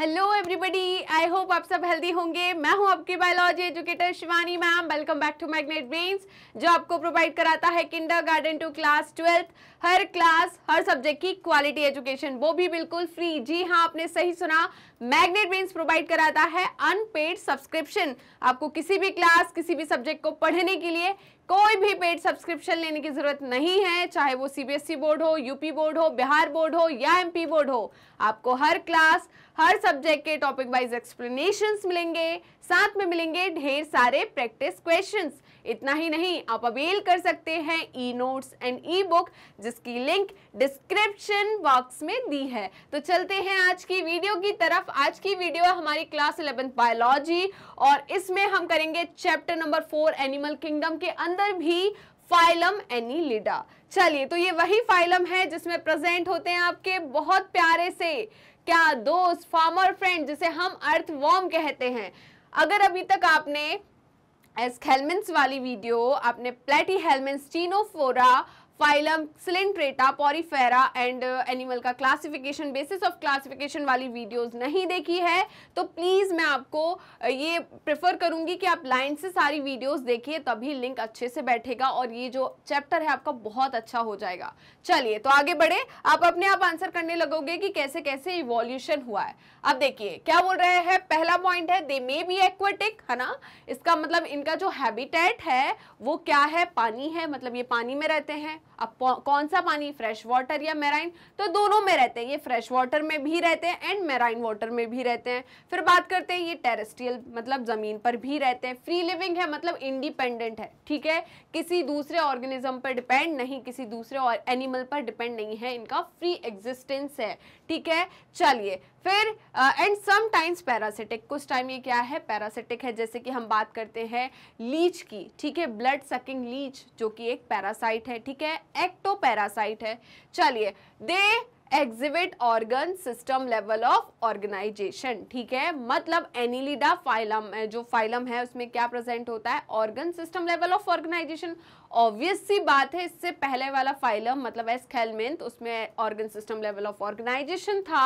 hello everybody I hope आप सब healthy होंगे मैं हूं आपकी biology educator Shivani ma'am welcome back to Magnet Brains जो आपको प्रोवाइड कराता है kindergarten to class twelfth हर क्लास हर सब्जेक्ट की क्वालिटी एजुकेशन वो भी बिल्कुल फ्री जी हाँ आपने सही सुना मैग्नेट ब्रेन्स प्रोवाइड कराता है अनपेड सब्सक्रिप्शन आपको किसी भी क्लास किसी भी सब्जेक्ट को पढ़ने के लिए कोई भी पेड सब्सक्रिप्शन लेने की जरूरत नहीं है चाहे वो सीबीएसई बोर्ड e हो यूपी बोर्ड हो बिहार बोर्ड हो या एमपी बोर्ड हो आपको हर क्लास हर सब्जेक्ट के टॉपिक वाइज एक्सप्लेनेशंस मिलेंगे साथ में मिलेंगे ढेर सारे प्रैक्टिस क्वेश्चंस इतना ही नहीं आप अवेल कर सकते हैं e notes and e book जिसकी लिंक डिस्क्रिप्शन बॉक्स में दी है तो चलते हैं आज की वीडियो की तरफ आज की वीडियो हमारी क्लास इलेवेंथ बायोलॉजी और इसमें हम करेंगे chapter number four animal kingdom के अंदर भी फाइलम एनीलिडा चलिए तो ये वही फाइलम है जिसमें प्रेजेंट होते हैं आपके बहुत प्यारे से क्या दोस्त फार्मर फ्रेंड जिसे हम अर्थ वॉर्म कहते हैं अगर अभी तक आपने एस हेलमेंट्स वाली वीडियो आपने platyhelminthes ctenophora phylum coelenterata porifera and animal का क्लासिफिकेशन बेसिस ऑफ क्लासिफिकेशन वाली वीडियोस नहीं देखी है तो प्लीज़ मैं आपको uh, ये प्रेफर करूँगी कि आप लाइन से सारी वीडियोस देखिए तभी लिंक अच्छे से बैठेगा और ये जो चैप्टर है आपका बहुत अच्छा हो जाएगा चलिए तो आगे बढ़े आप अपने आप आंसर करने लगोगे कि कैसे कैसे इवोल्यूशन हुआ है अब देखिए क्या बोल रहे हैं पहला पॉइंट है दे मे बी एक्वेटिक है ना इसका मतलब इनका जो हैबिटेट है वो क्या है पानी है मतलब ये पानी में रहते हैं अब कौन सा पानी फ्रेश वाटर या मेराइन तो दोनों में रहते हैं ये फ्रेश वाटर में भी रहते हैं एंड मेराइन वाटर में भी रहते हैं फिर बात करते हैं ये टेरेस्ट्रियल मतलब ज़मीन पर भी रहते हैं फ्री लिविंग है मतलब इंडिपेंडेंट है ठीक है किसी दूसरे ऑर्गेनिज्म पर डिपेंड नहीं किसी दूसरे और एनिमल पर डिपेंड नहीं है इनका फ्री एग्जिस्टेंस है ठीक है चलिए फिर एंड सम टाइम्स पैरासिटिक कुछ टाइम ये क्या है पैरासिटिक है जैसे कि हम बात करते हैं लीच की ठीक है ब्लड सकिंग लीच जो कि एक पैरासाइट है ठीक है एक्टो पैरासाइट है चलिए they exhibit organ system level of organization ठीक है मतलब एनिलिडा फाइलम जो फाइलम है उसमें क्या प्रेजेंट होता है organ system level of organization obvious सी बात है इससे पहले वाला फाइलम मतलब एस खेलमेंथ उसमें organ system level of organization था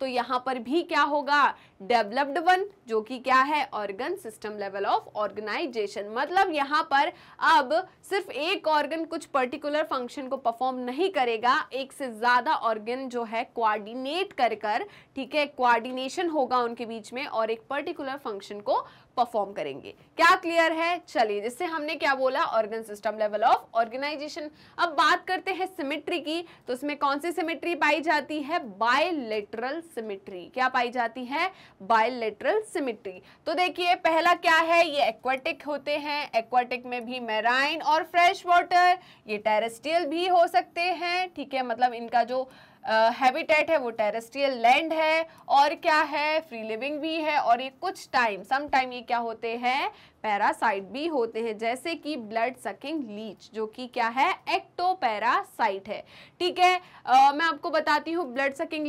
तो यहाँ पर भी क्या होगा डेवलप्ड वन जो कि क्या है organ system level of organization मतलब यहाँ पर अब सिर्फ एक ऑर्गन कुछ पर्टिकुलर फंक्शन को परफॉर्म नहीं करेगा एक से ज़्यादा ऑर्गन जो है कोऑर्डिनेट कर कर ठीक है कोऑर्डिनेशन होगा उनके बीच में और एक पर्टिकुलर फंक्शन को परफॉर्म करेंगे क्या क्लियर है चलिए जिससे हमने क्या बोला organ system level of organization अब बात करते हैं सिमेट्री की तो इसमें कौन सी सिमेट्री पाई जाती है बायलेटरल सिमेट्री क्या पाई जाती है बायलेटरल सिमेट्री तो देखिए पहला क्या है ये एक्वाटिक होते हैं एक्वाटिक में भी मैराइन और फ्रेश वाटर ये टेरेस्ट्रियल भी हो सकते हैं ठीक है मतलब इनका जो हैबिटेट है वो टेरेस्ट्रियल लैंड है और क्या है फ्री लिविंग भी है और ये कुछ टाइम सम टाइम ये क्या होते हैं पैरासाइट भी होते हैं जैसे कि ब्लड सकिंग लीच जो कि क्या है एक्टोपैरासाइट है ठीक है आ, मैं आपको बताती हूँ ब्लड सकिंग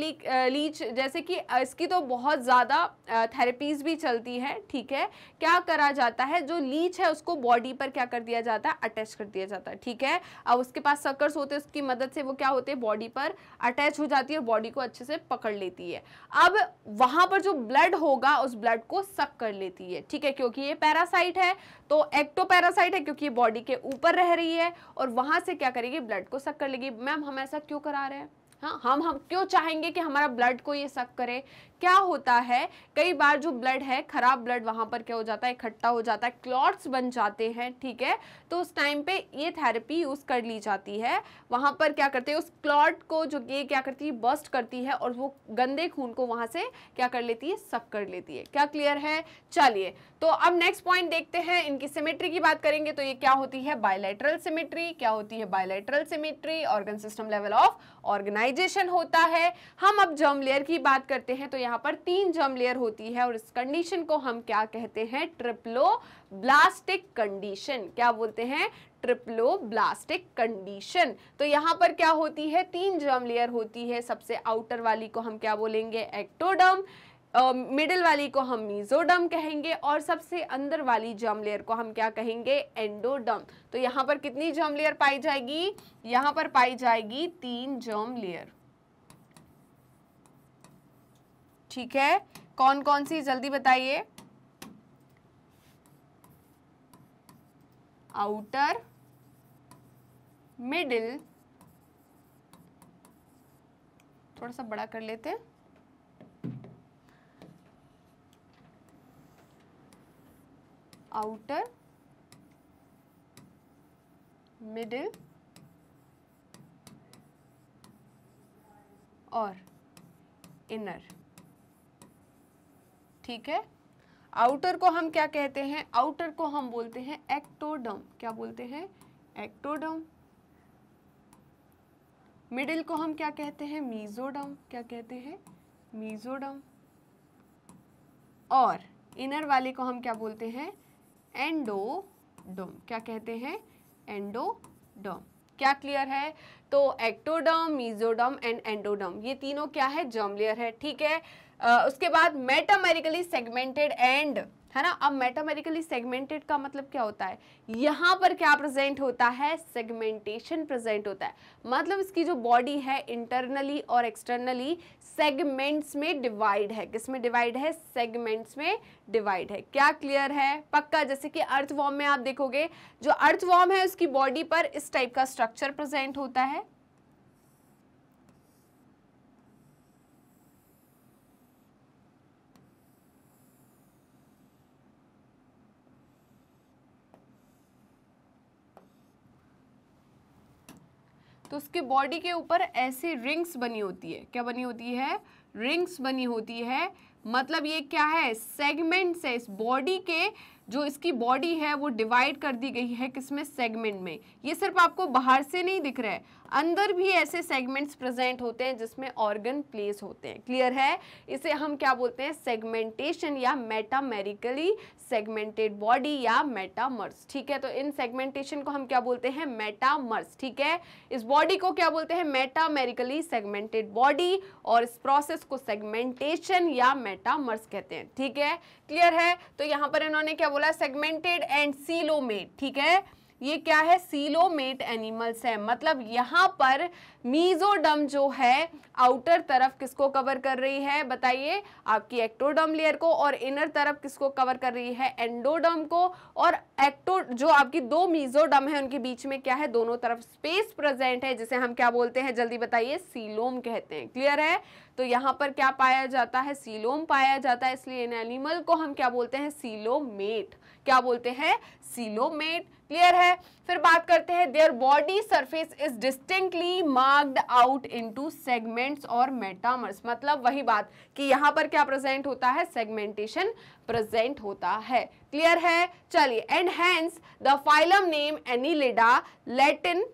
लीच जैसे कि इसकी तो बहुत ज़्यादा थेरेपीज भी चलती है ठीक है क्या करा जाता है जो लीच है उसको बॉडी पर क्या कर दिया जाता है अटैच कर दिया जाता है ठीक है अब उसके पास सकर्स होते हैं उसकी मदद से वो क्या होते हैं बॉडी पर अटैच हो जाती है और बॉडी को अच्छे से पकड़ लेती है अब वहाँ पर जो ब्लड होगा उस ब्लड को सक कर लेती है ठीक है क्योंकि ये पैरासाइट पैरासाइट है तो पैरासाइट है क्योंकि ये बॉडी के ऊपर रह रही है और वहां से क्या करेगी ब्लड को सक कर लेगी मैम हम ऐसा क्यों करा रहे हैं हाँ हम हम क्यों चाहेंगे कि हमारा ब्लड को ये सक करे क्या होता है कई बार जो ब्लड है खराब ब्लड वहां पर क्या हो जाता है इकट्ठा हो जाता है क्लॉट्स बन जाते हैं ठीक है तो उस टाइम पे ये थेरेपी यूज़ कर ली जाती है वहां पर क्या करते हैं उस क्लॉट को जो ये क्या करती है बस्ट करती है और वो गंदे खून को वहां से क्या कर लेती है सक कर लेती है क्या क्लियर है चलिए तो अब नेक्स्ट पॉइंट देखते हैं इनकी सिमेट्री की बात करेंगे तो ये क्या होती है बायोलेटरल सिमेट्री क्या होती है bilateral symmetry organ system level of organization होता है हम अब जर्म लेयर की बात करते हैं तो यहाँ यहाँ पर तीन जर्म लेयर होती है और इस कंडीशन को हम क्या कहते हैं ट्रिप्लो ब्लास्टिक कंडीशन क्या बोलते हैं ट्रिप्लो ब्लास्टिक कंडीशन तो यहाँ पर क्या होती है तीन जर्म लेयर होती है सबसे आउटर वाली को हम क्या बोलेंगे एक्टोडम मिडिल uh, वाली को हम मीजोडम कहेंगे और सबसे अंदर वाली जर्म लेयर को हम क्या कहेंगे एंडोडम तो यहाँ पर कितनी जर्म लेयर पाई जाएगी यहाँ पर पाई जाएगी तीन जर्म लेयर ठीक है कौन कौन सी जल्दी बताइए आउटर मिडिल थोड़ा सा बड़ा कर लेते आउटर मिडिल और इनर ठीक है आउटर को हम क्या कहते हैं आउटर को हम बोलते हैं एक्टोडम क्या बोलते हैं एक्टोडम मिडिल को हम क्या कहते हैं मीजोडम क्या कहते हैं मीजोडम और इनर वाले को हम क्या बोलते हैं एंडोडम क्या कहते हैं एंडोडम क्या क्लियर है तो एक्टोडम मीजोडम एंड एंडोडम ये तीनों क्या है जर्म लेयर है ठीक है उसके बाद मेटामेरिकली सेगमेंटेड एंड है ना अब मेटामेरिकली सेगमेंटेड का मतलब क्या होता है यहाँ पर क्या प्रेजेंट होता है सेगमेंटेशन प्रेजेंट होता है मतलब इसकी जो बॉडी है इंटरनली और एक्सटर्नली सेगमेंट्स में डिवाइड है किसमें डिवाइड है सेगमेंट्स में डिवाइड है क्या क्लियर है पक्का जैसे कि अर्थवॉर्म में आप देखोगे जो अर्थवॉर्म है उसकी बॉडी पर इस टाइप का स्ट्रक्चर प्रेजेंट होता है तो उसके बॉडी के ऊपर ऐसी रिंग्स बनी होती है क्या बनी होती है रिंग्स बनी होती है मतलब ये क्या है सेगमेंट्स है इस बॉडी के जो इसकी बॉडी है वो डिवाइड कर दी गई है किसमें सेगमेंट में ये सिर्फ आपको बाहर से नहीं दिख रहा है अंदर भी ऐसे सेगमेंट्स प्रेजेंट होते हैं जिसमें ऑर्गन प्लेस होते हैं क्लियर है इसे हम क्या बोलते हैं सेगमेंटेशन या मेटामेरिकली सेगमेंटेड बॉडी या मेटामर्स ठीक है तो इन सेगमेंटेशन को हम क्या बोलते हैं मेटामर्स ठीक है इस बॉडी को क्या बोलते हैं मेटामेरिकली सेगमेंटेड बॉडी और इस प्रोसेस को सेगमेंटेशन या मेटामर्स कहते हैं ठीक है क्लियर है तो यहाँ पर इन्होंने क्या बोला सेगमेंटेड एंड सीलो में ठीक है ये क्या है सीलोमेट एनिमल्स है मतलब यहाँ पर मीजोडम जो है आउटर तरफ किसको कवर कर रही है बताइए आपकी एक्टोडम लेयर को और इनर तरफ किसको कवर कर रही है एंडोडम को और एक्टो जो आपकी दो मीजोडम है उनके बीच में क्या है दोनों तरफ स्पेस प्रेजेंट है जिसे हम क्या बोलते हैं जल्दी बताइए सीलोम कहते हैं क्लियर है तो यहाँ पर क्या पाया जाता है सीलोम पाया जाता है इसलिए इन एनिमल को हम क्या बोलते हैं सीलोमेट क्या बोलते हैं सीलोमेट क्लियर है फिर बात करते हैं their body surface is distinctly marked out into segments और मेटामर्स मतलब वही बात कि यहां पर क्या प्रेजेंट होता है सेगमेंटेशन प्रेजेंट होता है क्लियर है चलिए and hence the phylum name annelida Latin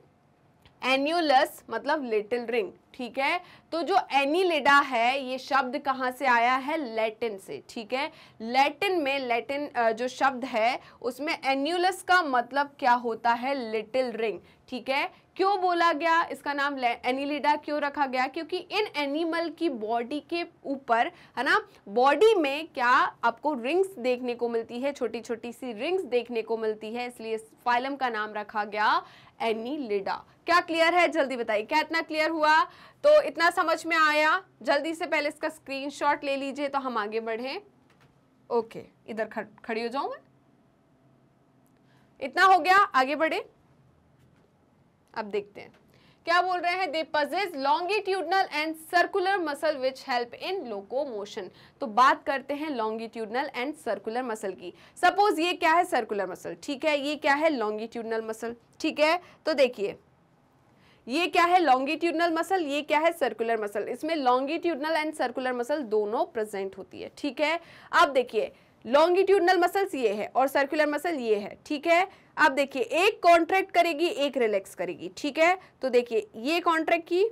annulus मतलब लिटिल रिंग ठीक है तो जो एनिलिडा है ये शब्द कहाँ से आया है लैटिन से ठीक है लैटिन में लैटिन जो शब्द है उसमें एन्यूलस का मतलब क्या होता है लिटिल रिंग ठीक है क्यों बोला गया इसका नाम एनिलिडा क्यों रखा गया क्योंकि इन एनिमल की बॉडी के ऊपर है ना बॉडी में क्या आपको रिंग्स देखने को मिलती है छोटी छोटी सी रिंग्स देखने को मिलती है इसलिए फाइलम का नाम रखा गया एनिलिडा क्या क्लियर है जल्दी बताइए क्या इतना क्लियर हुआ तो इतना समझ में आया जल्दी से पहले इसका स्क्रीनशॉट ले लीजिए तो हम आगे बढ़ें ओके इधर खड़, खड़ी हो जाऊंगा मैं इतना हो गया आगे बढ़े अब देखते हैं क्या बोल रहे हैं they possess longitudinal and circular muscle which help in locomotion तो बात करते हैं लॉन्गिट्यूडनल एंड सर्कुलर मसल की सपोज ये क्या है सर्कुलर मसल ठीक है ये क्या है लॉन्गिट्यूडनल मसल ठीक है तो देखिए ये क्या है लॉन्गिट्यूडनल मसल ये क्या है सर्कुलर मसल इसमें लॉन्गिट्यूडनल एंड सर्कुलर मसल दोनों प्रेजेंट होती है ठीक है आप देखिए लॉन्गिट्यूडनल मसल्स ये है और सर्कुलर मसल ये है ठीक है आप देखिए एक कॉन्ट्रैक्ट करेगी एक रिलैक्स करेगी ठीक है तो देखिए ये कॉन्ट्रैक्ट की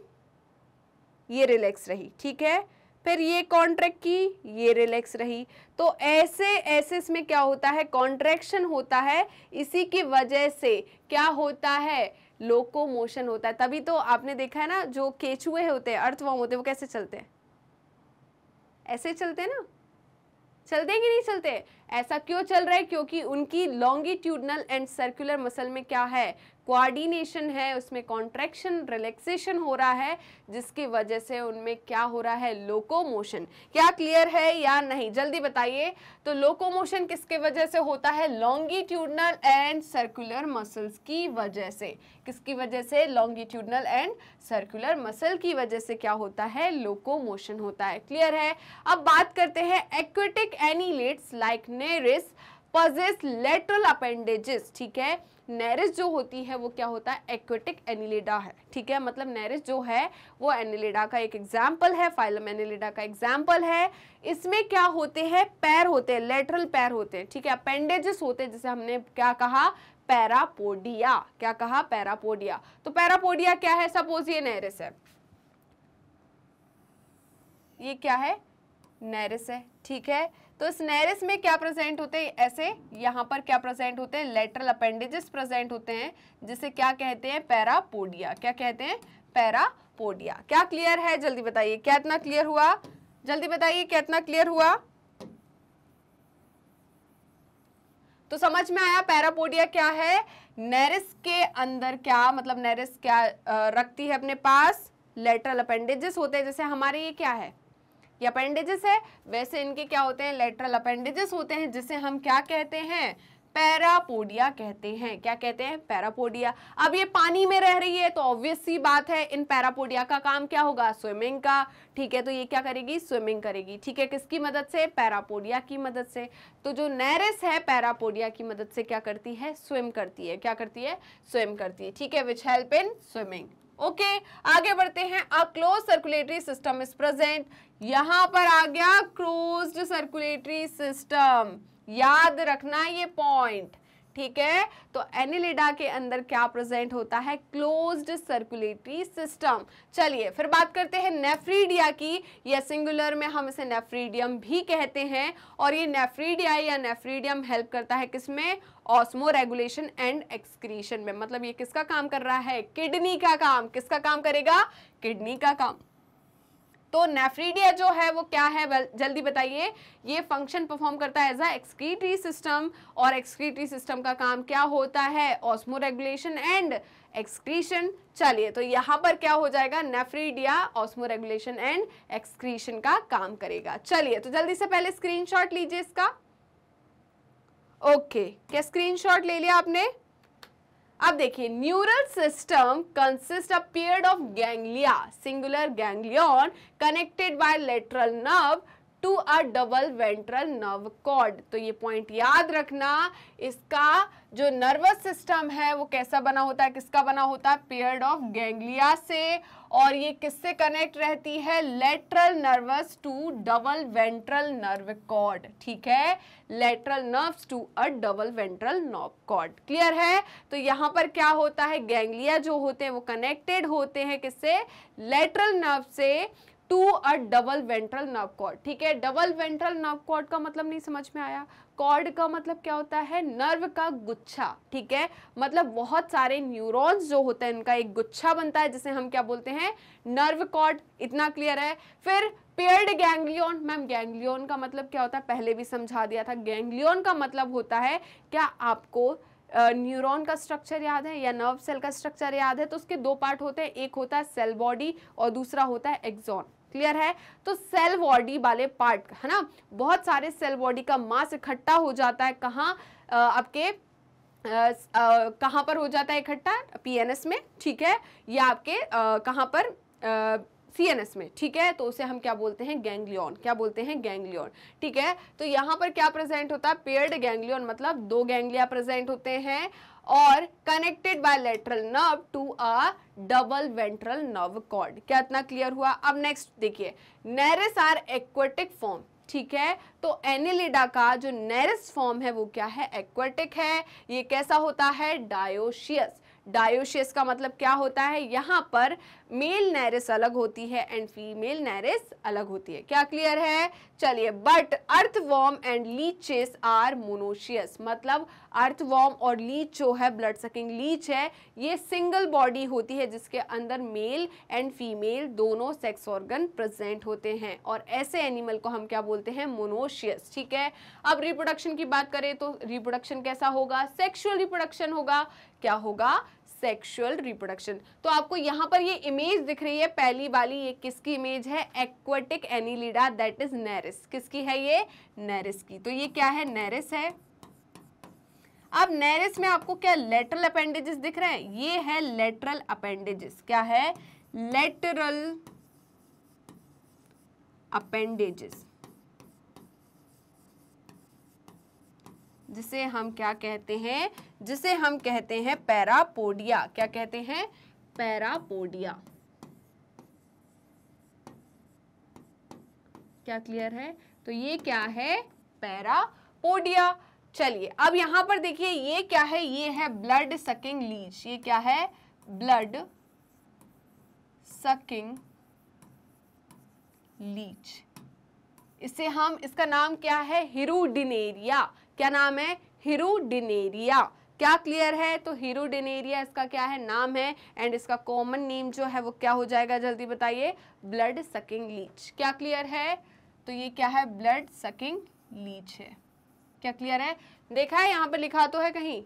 ये रिलैक्स रही ठीक है फिर ये कॉन्ट्रैक्ट की ये रिलैक्स रही तो ऐसे ऐसे इसमें क्या होता है कॉन्ट्रैक्शन होता है इसी की वजह से क्या होता है लोको मोशन होता है तभी तो आपने देखा है ना जो केचुए होते हैं अर्थवम होते हैं वो कैसे चलते हैं ऐसे चलते हैं ना चलते कि नहीं चलते ऐसा क्यों चल रहा है क्योंकि उनकी लॉन्गिट्यूडनल एंड सर्कुलर मसल में क्या है कोऑर्डिनेशन है उसमें कॉन्ट्रैक्शन रिलैक्सेशन हो रहा है जिसकी वजह से उनमें क्या हो रहा है लोकोमोशन क्या क्लियर है या नहीं जल्दी बताइए तो लोकोमोशन किसके वजह से होता है लॉन्गिट्यूडनल एंड सर्कुलर मसल्स की वजह से किसकी वजह से लॉन्गिट्यूडनल एंड सर्कुलर मसल की वजह से क्या होता है लोकोमोशन होता है क्लियर है अब बात करते हैं aquatic annelids like nereis possess lateral appendages ठीक है नैरिस जो होती है वो क्या होता है एक्वेटिक एनिलिडा है ठीक है मतलब नैरिस जो है वो एनिलिडा का एक एग्जाम्पल है फाइलम एनिलिडा का एग्जाम्पल है इसमें क्या होते हैं पैर होते हैं लेटरल पैर होते हैं ठीक है अपेंडेजेस होते हैं जिसे हमने क्या कहा पैरापोडिया क्या कहा पैरापोडिया तो पैरापोडिया क्या है सपोज ये नैरिस है ये क्या है नैरिस है ठीक है तो स्नेरिस में क्या प्रेजेंट होते हैं ऐसे यहाँ पर क्या प्रेजेंट होते हैं लेटरल अपेंडेजेस प्रेजेंट होते हैं जिसे क्या कहते हैं पैरापोडिया क्या कहते हैं पैरापोडिया क्या क्लियर है जल्दी बताइए क्या इतना क्लियर हुआ जल्दी बताइए क्या इतना क्लियर हुआ तो समझ में आया पैरापोडिया क्या है नेरिस के अंदर क्या मतलब नेरिस क्या रखती है अपने पास लेटरल अपेंडेजेस होते हैं जैसे हमारे ये क्या है ये अपेंडेजेस है वैसे इनके क्या होते हैं लेटरल अपेंडेजेस होते हैं जिसे हम क्या कहते हैं पैरापोडिया कहते हैं क्या कहते हैं पैरापोडिया अब ये पानी में रह रही है तो ऑब्वियस सी बात है इन पैरापोडिया का काम क्या होगा स्विमिंग का ठीक है तो ये क्या करेगी स्विमिंग करेगी ठीक है किसकी मदद से पैरापोडिया की मदद से तो जो नैरिस है पैरापोडिया की मदद से क्या करती है स्विम करती है क्या करती है स्विम करती है ठीक है which help in swimming okay आगे बढ़ते हैं a closed circulatory system is present यहां पर आ गया क्लोज्ड सर्कुलेटरी सिस्टम याद रखना ये पॉइंट ठीक है तो एनिलिडा के अंदर क्या प्रेजेंट होता है क्लोज्ड सर्कुलेटरी सिस्टम चलिए फिर बात करते हैं नेफ्रीडिया की या सिंगुलर में हम इसे नेफ्रीडियम भी कहते हैं और ये नेफ्रीडिया या नेफ्रीडियम हेल्प करता है किसमें ऑस्मो रेगुलेशन एंड एक्सक्रीशन में मतलब ये किसका काम कर रहा है किडनी का काम किसका काम करेगा किडनी का काम तो नेफ्रीडिया जो है वो क्या है जल्दी बताइए ये फंक्शन परफॉर्म करता है एज अ एक्सक्रीटरी सिस्टम और एक्सक्रीटरी सिस्टम का काम क्या होता है ऑस्मो रेगुलेशन एंड एक्सक्रीशन चलिए तो यहां पर क्या हो जाएगा nephridia osmoregulation and excretion का काम करेगा चलिए तो जल्दी से पहले स्क्रीनशॉट लीजिए इसका ओके क्या स्क्रीनशॉट ले लिया आपने अब देखिए neural system consist a period of ganglia singular ganglion connected by lateral nerve to a double ventral nerve cord तो ये पॉइंट याद रखना इसका जो नर्वस सिस्टम है वो कैसा बना होता है किसका बना होता है पेयर्ड ऑफ गैंग्लिया से और ये किससे कनेक्ट रहती है lateral nerves to double ventral nerve cord ठीक है lateral nerve to a double ventral nerve cord clear है तो यहाँ पर क्या होता है गैंग्लिया जो होते हैं वो कनेक्टेड होते हैं किससे लेटरल नर्व से to a double ventral nerve cord ठीक है डबल वेंट्रल नर्व कॉर्ड का मतलब नहीं समझ में आया कॉर्ड का मतलब क्या होता है नर्व का गुच्छा ठीक है मतलब बहुत सारे न्यूरॉन्स जो होते हैं इनका एक गुच्छा बनता है जिसे हम क्या बोलते हैं नर्व कॉर्ड इतना क्लियर है फिर पेयर्ड गैंग्लियन मैम गैंग्लियन का मतलब क्या होता है पहले भी समझा दिया था गैंग्लियन का मतलब होता है क्या आपको न्यूरॉन का स्ट्रक्चर याद है या नर्व सेल का स्ट्रक्चर याद है तो उसके दो पार्ट होते हैं एक होता है सेल बॉडी और दूसरा होता है एक्जॉन क्लियर है तो सेल बॉडी वाले पार्ट है ना बहुत सारे सेल बॉडी का मास इकट्ठा हो जाता है कहाँ आपके कहाँ पर हो जाता है इकट्ठा पीएनएस में ठीक है या आपके कहाँ पर सीएनएस में ठीक है तो उसे हम क्या बोलते हैं गैंग्लियन क्या बोलते हैं गैंग्लियन ठीक है तो यहाँ पर क्या प्रेजेंट होता है पेयर्ड गैंग्लियन मतलब दो गैंग्लिया प्रेजेंट होते हैं और connected by lateral nerve to a double ventral nerve cord क्या इतना क्लियर हुआ अब नेक्स्ट देखिए नेरिस आर एक्वेटिक फॉर्म ठीक है तो एनिलिडा का जो नेरिस फॉर्म है वो क्या है एक्वेटिक है ये कैसा होता है डायोशियस डायोशियस का मतलब क्या होता है यहां पर मेल नैरिस अलग होती है एंड फीमेल नैरिस अलग होती है क्या क्लियर है चलिए but earthworm and leeches are monoecious मतलब अर्थवॉर्म और लीच जो है ब्लड सकिंग लीच है ये सिंगल बॉडी होती है जिसके अंदर मेल एंड फीमेल दोनों सेक्स ऑर्गन प्रेजेंट होते हैं और ऐसे एनिमल को हम क्या बोलते हैं मोनोशियस ठीक है अब रिप्रोडक्शन की बात करें तो रिप्रोडक्शन कैसा होगा सेक्शुअल रिप्रोडक्शन होगा क्या होगा सेक्शुअल रिप्रोडक्शन तो आपको यहाँ पर ये इमेज दिख रही है पहली वाली ये किसकी इमेज है aquatic annelida that is nereis किसकी है ये नेरिस की तो ये क्या है नेरिस है अब नेरिस में आपको क्या लेटरल अपेंडेजेस दिख रहे हैं ये है लेटरल अपेंडेजेस क्या है लेटरल अपेंडेजेस जिसे हम क्या कहते हैं जिसे हम कहते हैं पैरापोडिया क्या कहते हैं पैरापोडिया क्या क्लियर है तो ये क्या है पैरापोडिया चलिए अब यहां पर देखिए ये क्या है ये है ब्लड सकिंग लीच ये क्या है ब्लड सकिंग लीच इसे हम इसका नाम क्या है हिरुडिनेरिया क्या नाम है हिरोडिनेरिया क्या क्लियर है तो हीरोडिनेरिया इसका क्या है नाम है एंड इसका कॉमन नेम जो है वो क्या हो जाएगा जल्दी बताइए ब्लड सकिंग लीच क्या क्लियर है तो ये क्या है ब्लड सकिंग लीच है क्या क्लियर है देखा है यहाँ पर लिखा तो है कहीं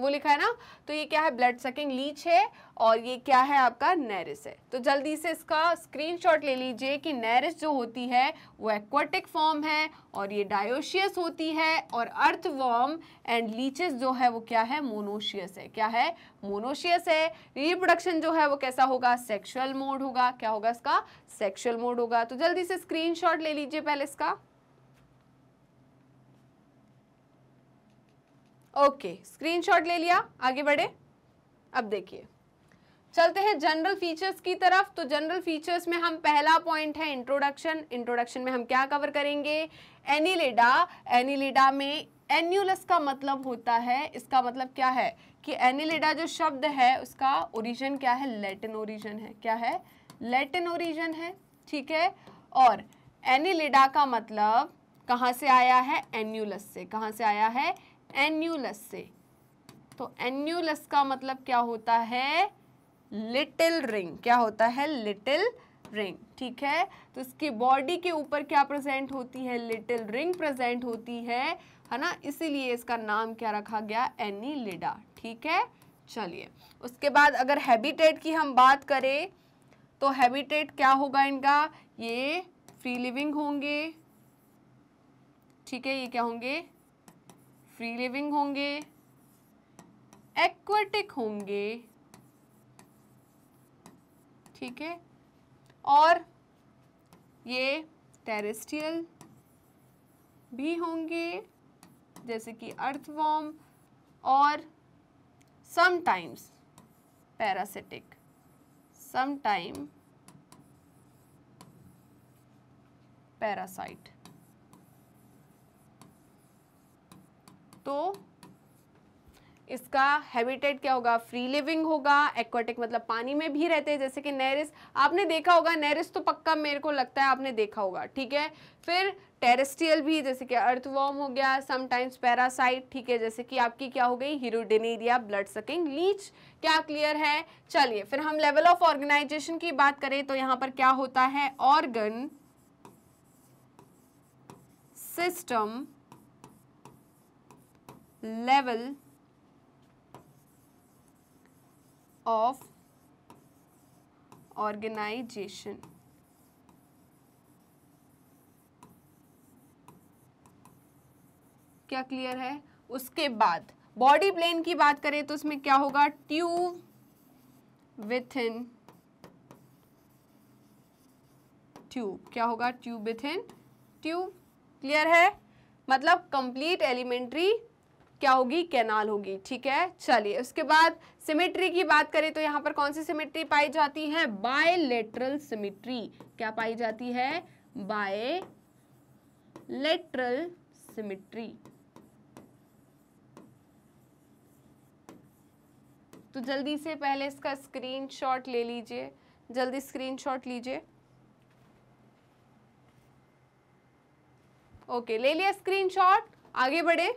वो लिखा है ना तो ये क्या है ब्लड सकिंग लीच है और ये क्या है आपका नैरिस है तो जल्दी से इसका स्क्रीनशॉट ले लीजिए कि नैरिस जो होती है वो एक्वाटिक फॉर्म है और ये डायोशियस होती है और अर्थवॉर्म एंड लीचेस जो है वो क्या है मोनोशियस है क्या है मोनोशियस है रिप्रोडक्शन जो है वो कैसा होगा सेक्शुअल मोड होगा क्या होगा इसका सेक्शुअल मोड होगा तो जल्दी से स्क्रीन ले लीजिए पहले इसका ओके स्क्रीनशॉट ले लिया आगे बढ़े अब देखिए चलते हैं जनरल फीचर्स की तरफ तो जनरल फीचर्स में हम पहला पॉइंट है इंट्रोडक्शन इंट्रोडक्शन में हम क्या कवर करेंगे एनिलिडा एनिलिडा में एन्यूलस का मतलब होता है इसका मतलब क्या है कि एनिलिडा जो शब्द है उसका ओरिजिन क्या है लेटिन ओरिजिन है क्या है लेटिन ओरिजिन है ठीक है और एनिलिडा का मतलब कहाँ से आया है एन्यूलस से कहाँ से आया है एन्यूलस से तो एन्यूलस का मतलब क्या होता है लिटिल रिंग क्या होता है लिटिल रिंग ठीक है तो इसकी बॉडी के ऊपर क्या प्रेजेंट होती है लिटिल रिंग प्रेजेंट होती है है ना इसीलिए इसका नाम क्या रखा गया एनीलिडा ठीक है चलिए उसके बाद अगर हैबिटेट की हम बात करें तो हैबिटेट क्या होगा इनका ये फ्री लिविंग होंगे ठीक है ये क्या होंगे फ्री लिविंग होंगे एक्वेटिक होंगे ठीक है और ये टेरेस्ट्रियल भी होंगे जैसे कि अर्थवॉर्म और समटाइम्स पैरासिटिक समटाइम पैरासाइट तो इसका हैबिटेट क्या होगा फ्री लिविंग होगा एक्वाटिक मतलब पानी में भी रहते हैं जैसे कि नेरिस आपने देखा होगा नैरिस तो पक्का मेरे को लगता है आपने देखा होगा ठीक है फिर टेरेस्ट्रियल भी जैसे कि अर्थवॉर्म हो गया समटाइम्स पैरासाइट ठीक है जैसे कि आपकी क्या हो गई हीरोडेनेरिया ब्लड सकिंग लीच क्या क्लियर है चलिए फिर हम लेवल ऑफ ऑर्गेनाइजेशन की बात करें तो यहाँ पर क्या होता है organ system level of organization क्या क्लियर है उसके बाद बॉडी प्लेन की बात करें तो उसमें क्या होगा ट्यूब विथ इन ट्यूब क्या होगा tube within tube clear है मतलब कंप्लीट एलिमेंट्री क्या होगी कैनाल होगी ठीक है चलिए उसके बाद सिमेट्री की बात करें तो यहाँ पर कौन सी सिमेट्री पाई जाती है बायलेटरल सिमेट्री क्या पाई जाती है बाय लेटरल सिमेट्री तो जल्दी से पहले इसका स्क्रीनशॉट ले लीजिए जल्दी स्क्रीनशॉट लीजिए ओके ले लिया स्क्रीनशॉट आगे बढ़े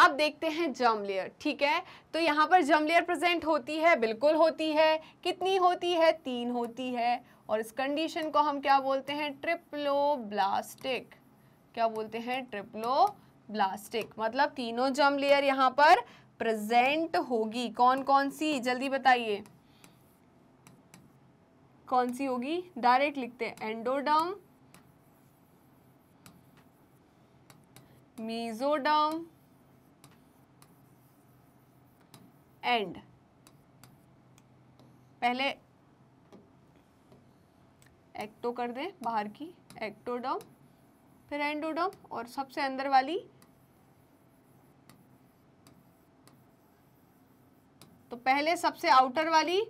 अब देखते हैं जर्म लेयर ठीक है तो यहाँ पर जर्म लेयर प्रेजेंट होती है बिल्कुल होती है कितनी होती है तीन होती है और इस कंडीशन को हम क्या बोलते हैं ब्लास्टिक क्या बोलते हैं ब्लास्टिक मतलब तीनों जर्म लेयर यहाँ पर प्रेजेंट होगी कौन कौन सी जल्दी बताइए कौन सी होगी डायरेक्ट लिखते हैं एंडोडर्म मीजोडर्म एंड पहले एक्टो कर दें बाहर की एक्टोडम फिर एंडोडम और सबसे अंदर वाली तो पहले सबसे आउटर वाली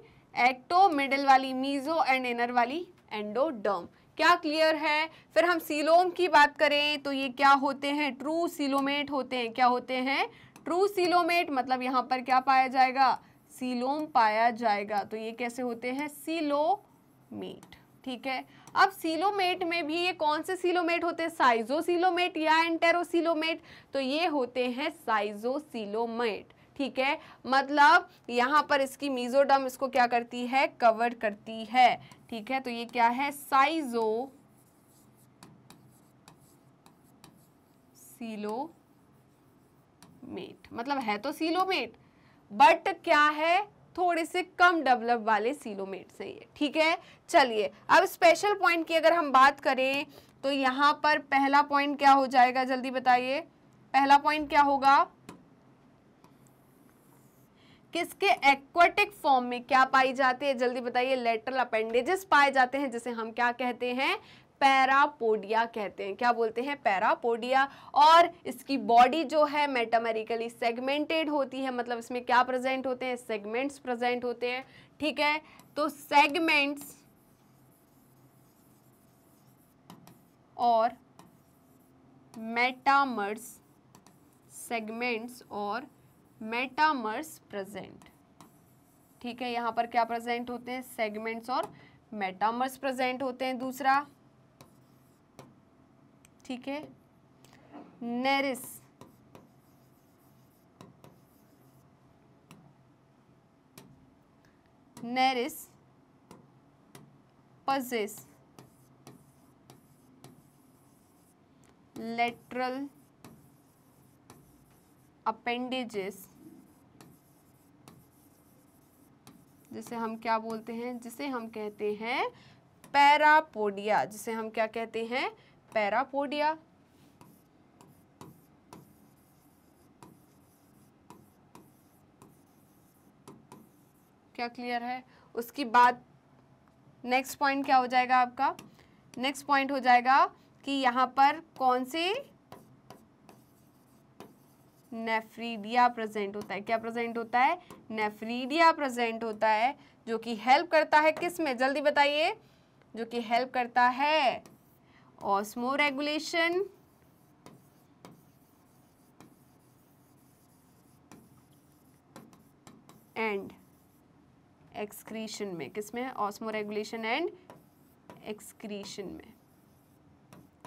एक्टो मिडल वाली मीजो एंड इनर वाली एंडोडर्म क्या क्लियर है फिर हम सीलोम की बात करें तो ये क्या होते हैं ट्रू सीलोमेट होते हैं क्या होते हैं ट्रू सीलोमेट मतलब यहाँ पर क्या पाया जाएगा सीलोम पाया जाएगा तो ये कैसे होते हैं सीलोमेट ठीक है अब सीलोमेट में भी ये कौन से सीलोमेट होते हैं साइजोसीलोमेट या एंटेरोसीलोमेट तो ये होते हैं साइजोसीलोमेट ठीक है मतलब यहाँ पर इसकी मीजोडम इसको क्या करती है कवर करती है ठीक है तो ये क्या है साइजो सीलो मेट मतलब है तो सीलोमेट बट क्या है थोड़े से कम डेवलप वाले सीलोमेट से ये ठीक है चलिए अब स्पेशल पॉइंट की अगर हम बात करें तो यहाँ पर पहला पॉइंट क्या हो जाएगा जल्दी बताइए पहला पॉइंट क्या होगा किसके एक्वाटिक फॉर्म में क्या पाई जाती है जल्दी बताइए लेटरल अपेंडेजेस पाए जाते हैं जिसे हम क्या कहते हैं पैरापोडिया कहते हैं क्या बोलते हैं पैरापोडिया और इसकी बॉडी जो है मेटामेरिकली सेगमेंटेड होती है मतलब इसमें क्या प्रेजेंट होते हैं सेगमेंट्स प्रेजेंट होते हैं ठीक है तो सेगमेंट्स और मेटामर्स सेगमेंट्स और मेटामर्स प्रेजेंट ठीक है यहां पर क्या प्रेजेंट होते हैं सेगमेंट्स और मेटामर्स प्रेजेंट होते हैं दूसरा ठीक है nereis nereis possess lateral appendages जिसे हम क्या बोलते हैं जिसे हम कहते हैं पैरापोडिया जिसे हम क्या कहते हैं पैरापोडिया क्या क्लियर है उसकी बाद नेक्स्ट पॉइंट क्या हो जाएगा आपका नेक्स्ट पॉइंट हो जाएगा कि यहां पर कौन से नेफ्रीडिया प्रेजेंट होता है क्या प्रेजेंट होता है नेफ्रीडिया प्रेजेंट होता है जो कि हेल्प करता है किस में जल्दी बताइए जो कि हेल्प करता है ऑस्मो रेगुलेशन एंड एक्सक्रीशन में किसमें है रेगुलेशन एंड एक्सक्रीशन में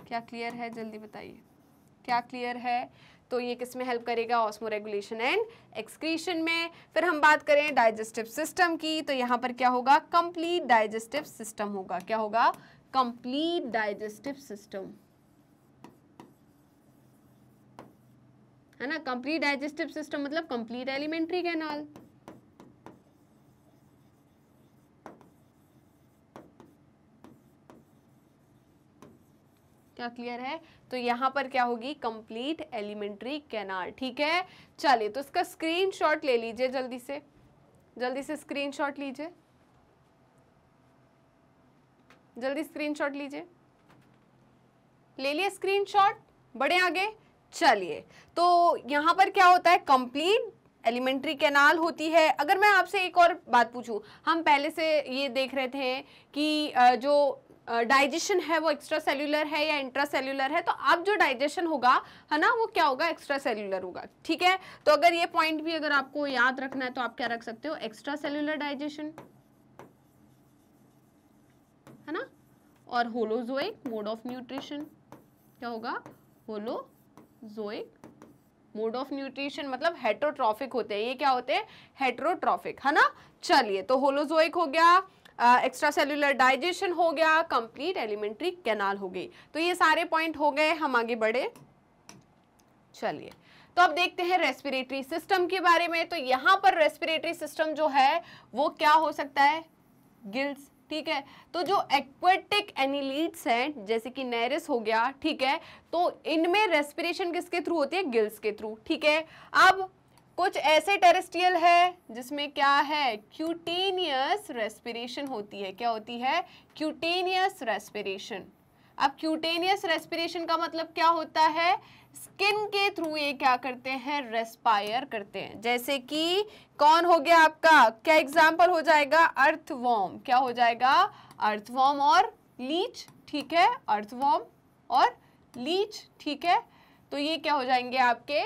क्या क्लियर है जल्दी बताइए क्या क्लियर है तो ये किस में हेल्प करेगा ऑस्मो रेगुलेशन एंड एक्सक्रीशन में फिर हम बात करें डाइजेस्टिव सिस्टम की तो यहाँ पर क्या होगा कंप्लीट डाइजेस्टिव सिस्टम होगा क्या होगा complete digestive system है ना कंप्लीट डाइजेस्टिव सिस्टम मतलब कंप्लीट एलिमेंट्री कैनाल क्या क्लियर है तो यहां पर क्या होगी कंप्लीट एलिमेंट्री कैनाल ठीक है चलिए तो इसका स्क्रीनशॉट ले लीजिए जल्दी से जल्दी से स्क्रीनशॉट लीजिए जल्दी स्क्रीनशॉट लीजिए ले लिए स्क्रीनशॉट बड़े आगे चलिए तो यहाँ पर क्या होता है कंप्लीट एलिमेंट्री कैनाल होती है अगर मैं आपसे एक और बात पूछूं हम पहले से ये देख रहे थे कि जो डाइजेशन है वो एक्स्ट्रा सेल्यूलर है या इंट्रा सेल्यूलर है तो अब जो डाइजेशन होगा है ना वो क्या होगा एक्स्ट्रा सेल्यूलर होगा ठीक है तो अगर ये पॉइंट भी अगर आपको याद रखना है तो आप क्या रख सकते हो एक्स्ट्रा सेल्यूलर डाइजेशन है ना और होलोजोइक मोड ऑफ न्यूट्रिशन क्या होगा होलोजोइक मोड ऑफ न्यूट्रिशन मतलब हेट्रोट्रॉफिक होते हैं ये क्या होते हैं हेट्रोट्रॉफिक है ना चलिए तो होलोजोइक हो गया एक्स्ट्रा सेलुलर डाइजेशन हो गया कंप्लीट एलिमेंट्री कैनाल हो गई तो ये सारे पॉइंट हो गए हम आगे बढ़े चलिए तो अब देखते हैं रेस्पिरेटरी सिस्टम के बारे में तो यहां पर रेस्पिरेटरी सिस्टम जो है वो क्या हो सकता है गिल्स ठीक है तो जो एक्वेटिक एनिलीड्स हैं जैसे कि नैरिस हो गया ठीक है तो इनमें रेस्पिरेशन किसके थ्रू होती है गिल्स के थ्रू ठीक है अब कुछ ऐसे टेरेस्ट्रियल है जिसमें क्या है क्यूटेनियस रेस्पिरेशन होती है क्या होती है क्यूटेनियस रेस्पिरेशन अब क्यूटेनियस रेस्पिरेशन का मतलब क्या होता है स्किन के थ्रू ये क्या करते हैं रेस्पायर करते हैं जैसे कि कौन हो गया आपका क्या एग्जाम्पल हो जाएगा अर्थवॉम क्या हो जाएगा अर्थवॉम और लीच ठीक है अर्थवॉम और लीच ठीक है तो ये क्या हो जाएंगे आपके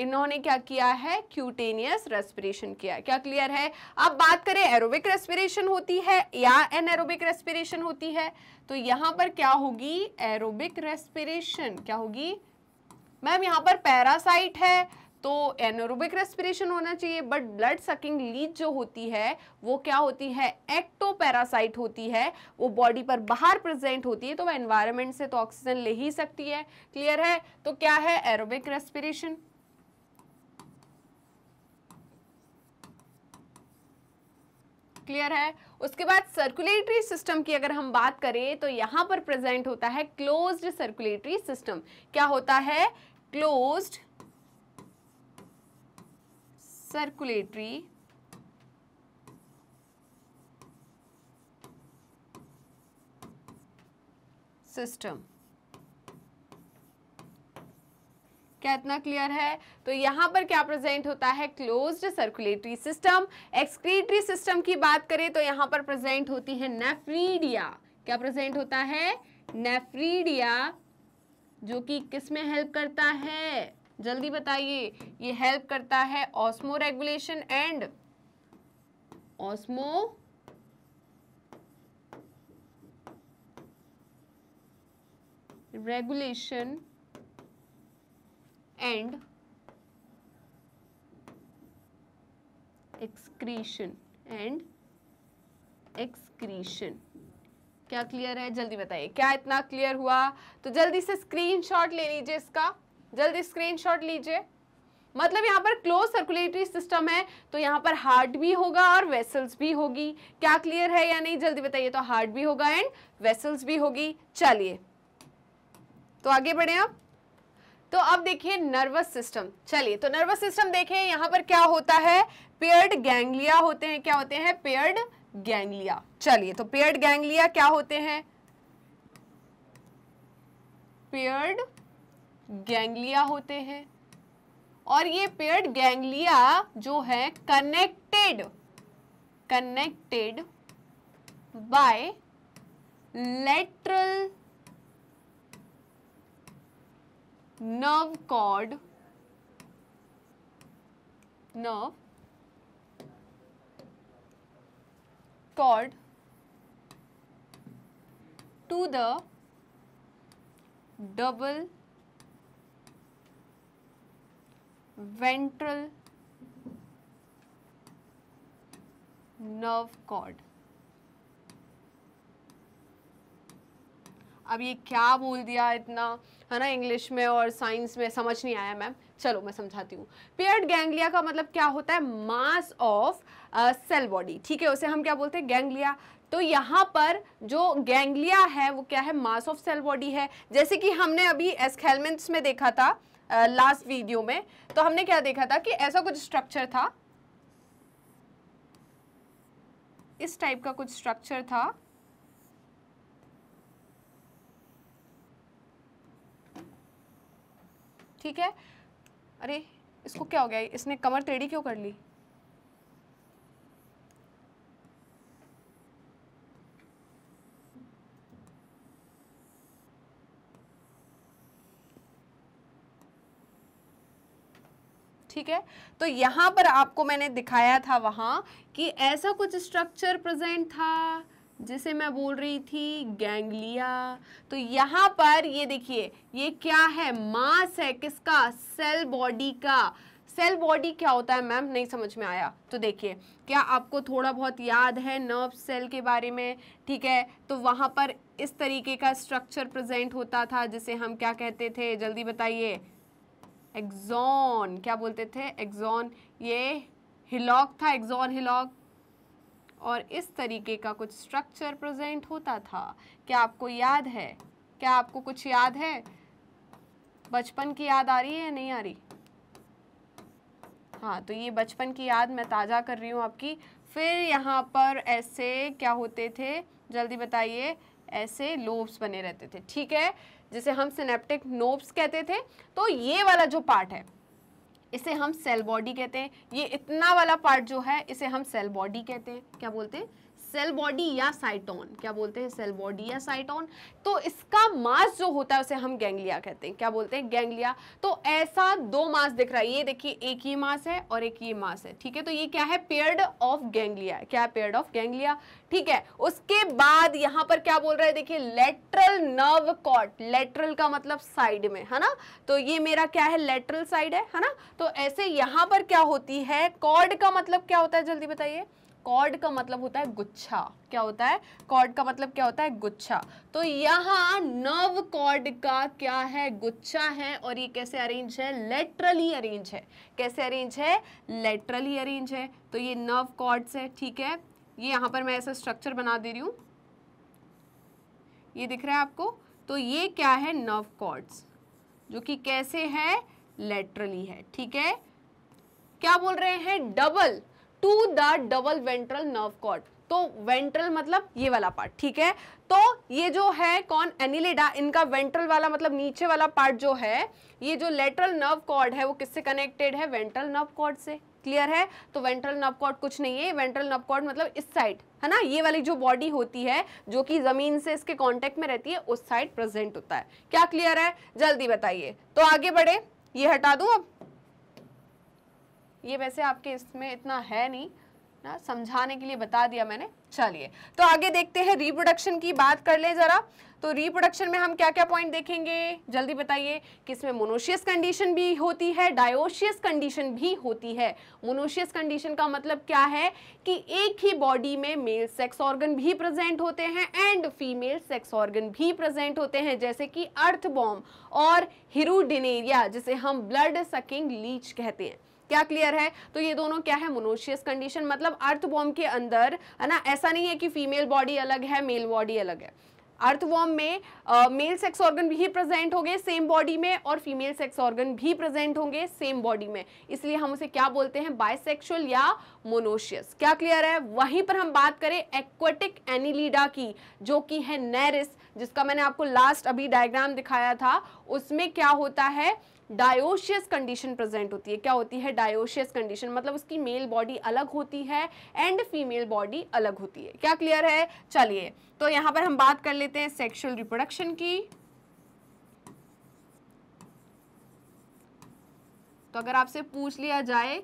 इन्होंने क्या किया है क्यूटेनियस रेस्पिरेशन किया क्या क्लियर है अब बात करें एरोबिक रेस्पिरेशन होती है या एन एरोबिक रेस्पिरेशन होती है तो यहां पर क्या होगी एरोबिक रेस्पिरेशन क्या होगी मैम यहां पर पैरासाइट है तो एनोरोबिक रेस्पिरेशन होना चाहिए बट ब्लड सकिंग लीज जो होती है वो क्या होती है एक्टोपैरासाइट होती है वो बॉडी पर बाहर प्रेजेंट होती है तो वह एनवायरमेंट से तो ऑक्सीजन ले ही सकती है क्लियर है तो क्या है एरोबिक रेस्पिरेशन क्लियर है उसके बाद सर्कुलेटरी सिस्टम की अगर हम बात करें तो यहां पर प्रेजेंट होता है क्लोज्ड सर्कुलेटरी सिस्टम क्या होता है क्लोज्ड सर्कुलेटरी सिस्टम क्या इतना क्लियर है तो यहाँ पर क्या प्रेजेंट होता है closed circulatory system excretory system की बात करें तो यहाँ पर प्रेजेंट होती है नेफ्रीडिया क्या प्रेजेंट होता है नेफ्रीडिया जो कि किस में हेल्प करता है जल्दी बताइए ये हेल्प करता है osmoregulation and osmoregulation and excretion and excretion क्या क्लियर है जल्दी बताइए क्या इतना क्लियर हुआ तो जल्दी से स्क्रीनशॉट ले लीजिए इसका जल्दी स्क्रीनशॉट लीजिए मतलब यहाँ पर क्लोज सर्कुलेटरी सिस्टम है तो यहाँ पर हार्ट भी होगा और वेसल्स भी होगी क्या क्लियर है या नहीं जल्दी बताइए तो हार्ट भी होगा एंड वेसल्स भी होगी चलिए तो आगे बढ़े आप तो अब देखिए नर्वस सिस्टम चलिए तो नर्वस सिस्टम देखे यहां पर क्या होता है पेयर्ड गैंग्लिया होते हैं क्या होते हैं पेयर्ड गैंग्लिया चलिए तो पेयर्ड गैंग्लिया क्या होते हैं पेयर्ड गैंग्लिया होते हैं और ये पेयर्ड गैंग्लिया जो है connected connected by lateral nerve cord nerve cord to the double ventral nerve cord अब ये क्या बोल दिया इतना है ना इंग्लिश में और साइंस में समझ नहीं आया मैम चलो मैं समझाती हूँ पेयर्ड गैंग्लिया का मतलब क्या होता है मास ऑफ सेल बॉडी ठीक है उसे हम क्या बोलते हैं गैंग्लिया तो यहाँ पर जो गैंग्लिया है वो क्या है मास ऑफ सेल बॉडी है जैसे कि हमने अभी एस्केलमेंट्स में देखा था लास्ट uh, वीडियो में तो हमने क्या देखा था कि ऐसा कुछ स्ट्रक्चर था इस टाइप का कुछ स्ट्रक्चर था ठीक है अरे इसको क्या हो गया इसने कमर टेढ़ी क्यों कर ली ठीक है तो यहां पर आपको मैंने दिखाया था वहां कि ऐसा कुछ स्ट्रक्चर प्रेजेंट था जिसे मैं बोल रही थी गैंगलिया तो यहाँ पर ये देखिए ये क्या है मास है किसका सेल बॉडी का सेल बॉडी क्या होता है मैम नहीं समझ में आया तो देखिए क्या आपको थोड़ा बहुत याद है नर्व सेल के बारे में ठीक है तो वहाँ पर इस तरीके का स्ट्रक्चर प्रेजेंट होता था जिसे हम क्या कहते थे जल्दी बताइए एग्जॉन क्या बोलते थे एग्जॉन ये हिलॉक था एग्जॉन हिलॉक और इस तरीके का कुछ स्ट्रक्चर प्रेजेंट होता था क्या आपको याद है क्या आपको कुछ याद है बचपन की याद आ रही है या नहीं आ रही हाँ तो ये बचपन की याद मैं ताज़ा कर रही हूँ आपकी फिर यहाँ पर ऐसे क्या होते थे जल्दी बताइए ऐसे लोब्स बने रहते थे ठीक है जिसे हम सिनेप्टिक नोब्स कहते थे तो ये वाला जो पार्ट है इसे हम सेल बॉडी कहते हैं ये इतना वाला पार्ट जो है इसे हम सेल बॉडी कहते हैं क्या बोलते हैं सेल बॉडी या साइटोन क्या बोलते हैं सेल बॉडी या साइटोन तो इसका मास जो होता है उसे हम गैंगलिया कहते हैं क्या बोलते हैं गैंगलिया तो ऐसा दो मास दिख रहा है ये देखिए एक ही मास है और एक ये मास है ठीक है तो ये क्या है पेयर्ड ऑफ गैंगलिया क्या है पेयर्ड ऑफ गैंगलिया ठीक है उसके बाद यहां पर क्या बोल रहा है देखिए लेटरल नर्व कॉट लेटरल का मतलब साइड में है ना तो ये मेरा क्या है लेटरल साइड है है ना तो ऐसे यहां पर क्या होती है कॉर्ड का मतलब क्या होता है जल्दी बताइए कॉर्ड का मतलब होता है गुच्छा क्या होता है कॉर्ड का मतलब क्या होता है गुच्छा तो यहाँ नव कॉर्ड का क्या है गुच्छा है और ये कैसे अरेंज है लेटरली अरेंज है कैसे अरेंज है लेटरली अरेंज है तो ये नव कॉर्ड है ठीक है ये यहाँ पर मैं ऐसा स्ट्रक्चर बना दे रही हूँ ये दिख रहा है आपको तो ये क्या है नव कॉर्ड्स जो कि कैसे है लेटरली है ठीक है क्या बोल रहे हैं double to the double ventral nerve cord तो वेंट्रल मतलब ये वाला पार्ट ठीक है तो ये जो है कौन एनिलेडा इनका वेंट्रल वाला मतलब नीचे वाला पार्ट जो है ये जो लेटरल नर्व कॉर्ड है वो किससे कनेक्टेड है वेंट्रल नर्व कॉर्ड से क्लियर है तो वेंट्रल नर्व कॉर्ड कुछ नहीं है वेंट्रल नर्व कॉर्ड मतलब इस साइड है ना ये वाली जो बॉडी होती है जो कि जमीन से इसके कांटेक्ट में रहती है उस साइड प्रेजेंट होता है क्या क्लियर है जल्दी बताइए तो आगे बढ़े ये हटा दूं अब ये वैसे आपके इसमें इतना है नहीं ना समझाने के लिए बता दिया मैंने चलिए तो आगे देखते हैं रिप्रोडक्शन की बात कर ले ज़रा तो रिप्रोडक्शन में हम क्या क्या पॉइंट देखेंगे जल्दी बताइए कि इसमें मोनोशियस कंडीशन भी होती है डायोशियस कंडीशन भी होती है मोनोशियस कंडीशन का मतलब क्या है कि एक ही बॉडी में मेल सेक्स ऑर्गन भी प्रेजेंट होते हैं एंड फीमेल सेक्स ऑर्गन भी प्रेजेंट होते हैं जैसे कि अर्थ बॉम्ब और हिरुडिनेरिया जिसे हम ब्लड सकिंग लीच कहते हैं क्या क्लियर है तो ये दोनों क्या है मोनोशियस कंडीशन मतलब अर्थवॉर्म के अंदर है ना ऐसा नहीं है कि फीमेल बॉडी अलग है मेल बॉडी अलग है अर्थवॉर्म में मेल सेक्स ऑर्गन भी प्रेजेंट होंगे सेम बॉडी में और फीमेल सेक्स ऑर्गन भी प्रेजेंट होंगे सेम बॉडी में इसलिए हम उसे क्या बोलते हैं बायसेक्सुअल या मोनोशियस क्या क्लियर है वहीं पर हम बात करें एक्वेटिक एनिलीडा की जो कि है नेरिस जिसका मैंने आपको लास्ट अभी डायग्राम दिखाया था उसमें क्या होता है डायोशियस कंडीशन प्रेजेंट होती है क्या होती है डायोशियस कंडीशन मतलब उसकी मेल बॉडी अलग होती है एंड फीमेल बॉडी अलग होती है क्या क्लियर है चलिए तो यहां पर हम बात कर लेते हैं सेक्शुअल रिप्रोडक्शन की तो अगर आपसे पूछ लिया जाए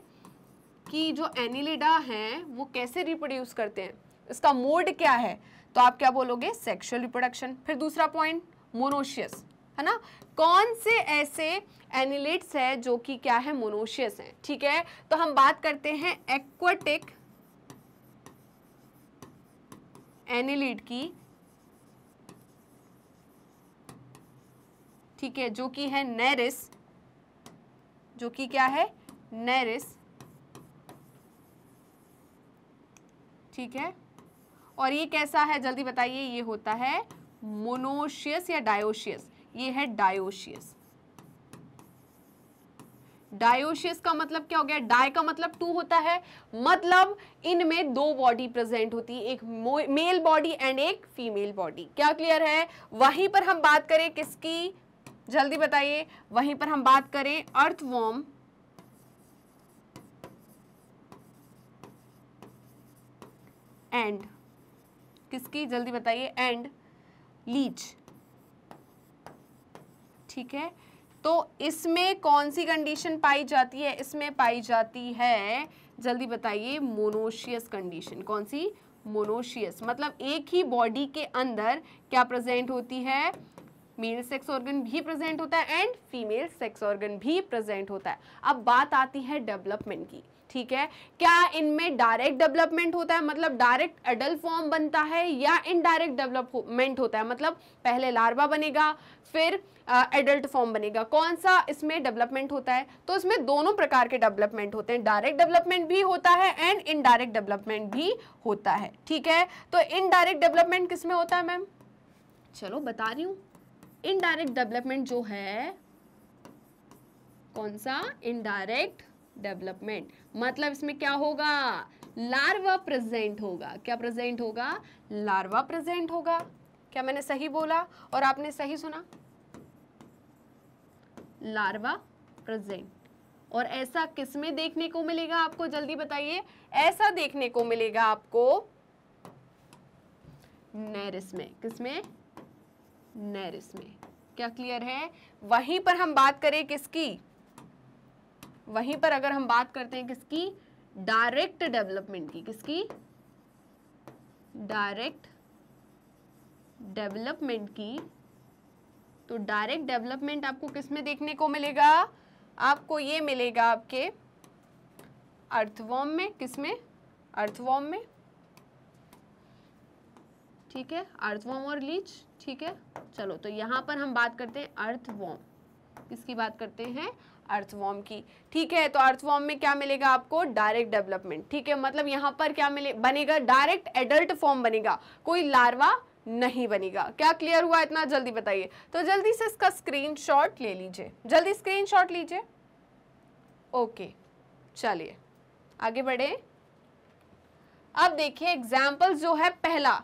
कि जो एनिलिडा है वो कैसे रिप्रोड्यूस करते हैं इसका मोड क्या है तो आप क्या बोलोगे सेक्सुअल रिप्रोडक्शन फिर दूसरा पॉइंट मोनोशियस है ना कौन से ऐसे एनिलेट्स है जो कि क्या है मोनोशियस हैं ठीक है तो हम बात करते हैं एक्वाटिक एनिलिड की ठीक है जो कि है नैरिस जो कि क्या है नैरिस ठीक है और ये कैसा है जल्दी बताइए ये होता है मोनोशियस या डायोशियस ये है डायोशियस डायोशियस का मतलब क्या हो गया डाय का मतलब टू होता है मतलब इनमें दो बॉडी प्रेजेंट होती है एक मेल बॉडी एंड एक फीमेल बॉडी क्या क्लियर है वहीं पर हम बात करें किसकी जल्दी बताइए वहीं पर हम बात करें अर्थवॉर्म एंड किसकी जल्दी बताइए एंड लीच ठीक है तो इसमें कौन सी कंडीशन पाई जाती है इसमें पाई जाती है जल्दी बताइए मोनोशियस कंडीशन कौन सी मोनोशियस मतलब एक ही बॉडी के अंदर क्या प्रेजेंट होती है मेल सेक्स ऑर्गन भी प्रेजेंट होता है एंड फीमेल सेक्स ऑर्गन भी प्रेजेंट होता है अब बात आती है डेवलपमेंट की ठीक है क्या इनमें डायरेक्ट डेवलपमेंट होता है मतलब डायरेक्ट एडल्ट फॉर्म बनता है या इनडायरेक्ट डेवलपमेंट होता है मतलब पहले लार्वा बनेगा फिर एडल्ट फॉर्म बनेगा कौन सा इसमें डेवलपमेंट होता है तो इसमें दोनों प्रकार के डेवलपमेंट होते हैं डायरेक्ट डेवलपमेंट भी होता है एंड इनडायरेक्ट डेवलपमेंट भी होता है ठीक है तो इनडायरेक्ट डेवलपमेंट किस में होता है मैम चलो बता रही हूँ इनडायरेक्ट डेवलपमेंट जो है कौन सा इनडायरेक्ट डेवलपमेंट मतलब इसमें क्या होगा लार्वा प्रेजेंट होगा क्या प्रेजेंट होगा लार्वा प्रेजेंट होगा क्या मैंने सही बोला और आपने सही सुना लार्वा प्रेजेंट और ऐसा किसमें देखने को मिलेगा आपको जल्दी बताइए ऐसा देखने को मिलेगा आपको नेरिस में किसमें में नेरिस में क्या क्लियर है वहीं पर हम बात करें किसकी वहीं पर अगर हम बात करते हैं किसकी डायरेक्ट डेवलपमेंट की किसकी डायरेक्ट डेवलपमेंट की तो डायरेक्ट डेवलपमेंट आपको किस में देखने को मिलेगा आपको ये मिलेगा आपके अर्थवॉम में किस में अर्थवॉम में ठीक है अर्थवॉम और लीच ठीक है चलो तो यहां पर हम बात करते हैं अर्थवॉम किसकी बात करते हैं अर्थवॉर्म की ठीक है तो अर्थवॉर्म में क्या मिलेगा आपको डायरेक्ट डेवलपमेंट ठीक है मतलब यहाँ पर क्या मिले बनेगा डायरेक्ट एडल्ट फॉर्म बनेगा कोई लार्वा नहीं बनेगा क्या क्लियर हुआ इतना जल्दी बताइए तो जल्दी से इसका स्क्रीन ले लीजिए जल्दी स्क्रीन लीजिए ओके चलिए आगे बढ़े अब देखिए एग्जाम्पल जो है पहला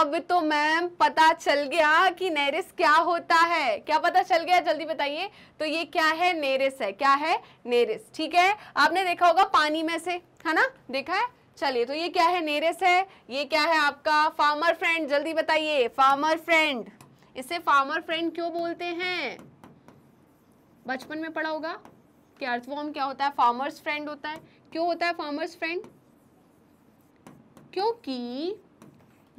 अब तो मैम पता चल गया कि नेरिस क्या होता है क्या पता चल गया जल्दी बताइए तो ये क्या है नेरिस है क्या है नेरिस ठीक है आपने देखा होगा पानी में से है ना देखा है चलिए तो ये क्या है नेरिस है ये क्या है आपका फार्मर फ्रेंड जल्दी बताइए फार्मर फ्रेंड इसे फार्मर फ्रेंड क्यों बोलते हैं बचपन में पढ़ा होगा कि अर्थवॉर्म क्या होता है फार्मर्स फ्रेंड होता है क्यों होता है फार्मर्स फ्रेंड क्योंकि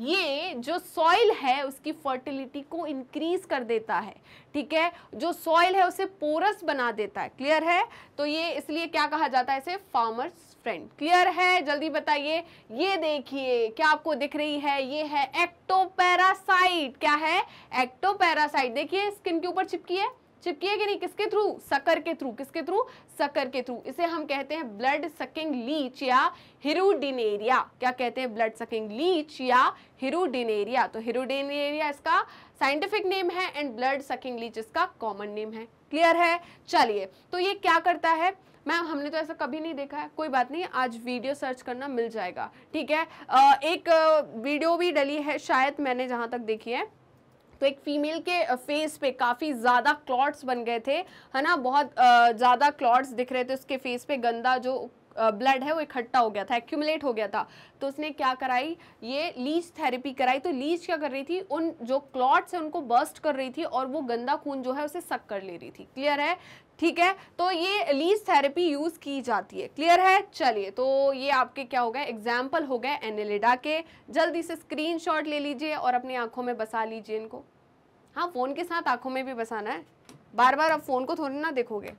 ये जो सॉइल है उसकी फर्टिलिटी को इंक्रीज कर देता है ठीक है जो सॉइल है उसे पोरस बना देता है क्लियर है तो ये इसलिए क्या कहा जाता है इसे फार्मर्स फ्रेंड क्लियर है जल्दी बताइए ये देखिए क्या आपको दिख रही है ये है एक्टोपैरासाइट क्या है एक्टोपैरासाइट देखिए स्किन के ऊपर चिपकी है चिपकिएगा नहीं किसके थ्रू सकर के थ्रू किसके थ्रू सकर के थ्रू इसे हम कहते हैं ब्लड सकिंग लीच या हिरुडिनेरिया क्या कहते हैं ब्लड सकिंग लीच या हिरुडिनेरिया तो हिरुडिनेरिया इसका साइंटिफिक नेम है एंड ब्लड सकिंग लीच इसका कॉमन नेम है क्लियर है चलिए तो ये क्या करता है मैम हमने तो ऐसा कभी नहीं देखा है कोई बात नहीं आज वीडियो सर्च करना मिल जाएगा ठीक है एक वीडियो भी डली है शायद मैंने जहाँ तक देखी है तो एक फीमेल के फेस पे काफ़ी ज़्यादा क्लॉट्स बन गए थे है ना बहुत ज़्यादा क्लॉट्स दिख रहे थे उसके फेस पे गंदा जो ब्लड है वो इकट्ठा हो गया था एक्यूमुलेट हो गया था तो उसने क्या कराई ये लीच थेरेपी कराई तो लीच क्या कर रही थी उन जो क्लॉट्स है उनको बर्स्ट कर रही थी और वो गंदा खून जो है उसे सक कर ले रही थी क्लियर है ठीक है तो ये लीज थेरेपी यूज़ की जाती है क्लियर है चलिए तो ये आपके क्या हो गए एग्जाम्पल हो गए एनेलिडा के जल्दी से स्क्रीनशॉट ले लीजिए और अपनी आंखों में बसा लीजिए इनको हाँ फ़ोन के साथ आंखों में भी बसाना है बार बार आप फ़ोन को थोड़ी ना देखोगे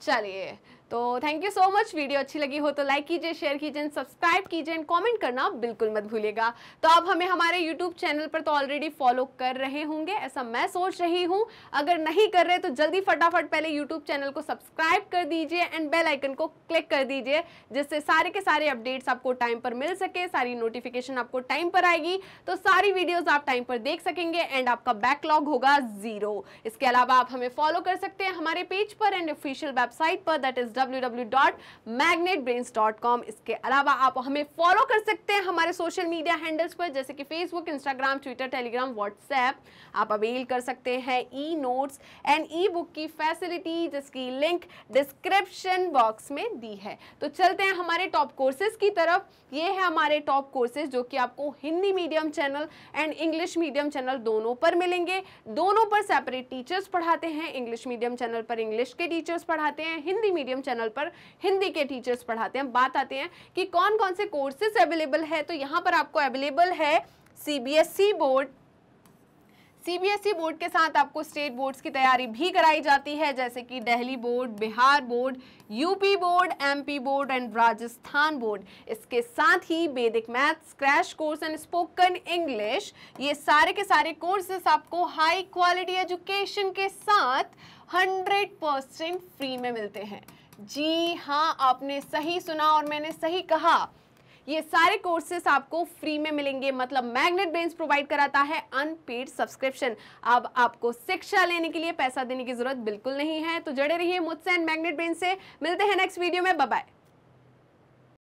चलिए तो thank you so much video अच्छी लगी हो तो लाइक कीजिए शेयर कीजिए सब्सक्राइब कीजिए एंड कमेंट करना बिल्कुल मत भूलिएगा तो आप हमें हमारे यूट्यूब चैनल पर तो ऑलरेडी फॉलो कर रहे होंगे ऐसा मैं सोच रही हूँ अगर नहीं कर रहे तो जल्दी फटाफट पहले यूट्यूब चैनल को सब्सक्राइब कर दीजिए एंड बेल आइकन को क्लिक कर दीजिए जिससे सारे के सारे अपडेट्स आपको टाइम पर मिल सके सारी नोटिफिकेशन आपको टाइम पर आएगी तो सारी वीडियोज़ आप टाइम पर देख सकेंगे एंड आपका बैकलॉग होगा ज़ीरो इसके अलावा आप हमें फॉलो कर सकते हैं हमारे पेज पर एंड ऑफिशियल वेबसाइट पर दैट इज़ www.magnetbrains.com इसके अलावा आप हमें फॉलो कर सकते हैं हमारे सोशल मीडिया हैंडल्स पर जैसे कि Facebook Instagram Twitter Telegram WhatsApp आप अवेल कर सकते हैं e notes and e book की फैसिलिटी जिसकी लिंक डिस्क्रिप्शन बॉक्स में दी है तो चलते हैं हमारे टॉप कोर्सेज की तरफ ये है हमारे टॉप कोर्सेज जो कि आपको Hindi medium channel and English medium channel दोनों पर मिलेंगे दोनों पर सेपरेट टीचर्स पढ़ाते हैं इंग्लिश मीडियम चैनल पर इंग्लिश के टीचर्स पढ़ाते हैं हिंदी मीडियम चैनल चैनल पर हिंदी के टीचर्स पढ़ाते हैं बात आते हैं कि कौन कौन से कोर्सेस अवेलेबल है तो यहाँ पर आपको अवेलेबल है सीबीएसई बोर्ड सीबीएसई बोर्ड के साथ आपको स्टेट बोर्ड्स की तैयारी भी कराई जाती है जैसे कि Delhi board Bihar board UP board MP board and Rajasthan board इसके साथ ही Vedic maths crash course and spoken English ये सारे के सारे कोर्सेस आपको हाई क्वालिटी एजुकेशन के साथ 100% फ्री में मिलते हैं जी हाँ आपने सही सुना और मैंने सही कहा ये सारे कोर्सेस आपको फ्री में मिलेंगे मतलब मैग्नेट ब्रेन्स प्रोवाइड कराता है अनपेड सब्सक्रिप्शन अब आपको शिक्षा लेने के लिए पैसा देने की जरूरत बिल्कुल नहीं है तो जड़े रहिए मुझसे एंड मैग्नेट ब्रेन से मिलते हैं नेक्स्ट वीडियो में बाय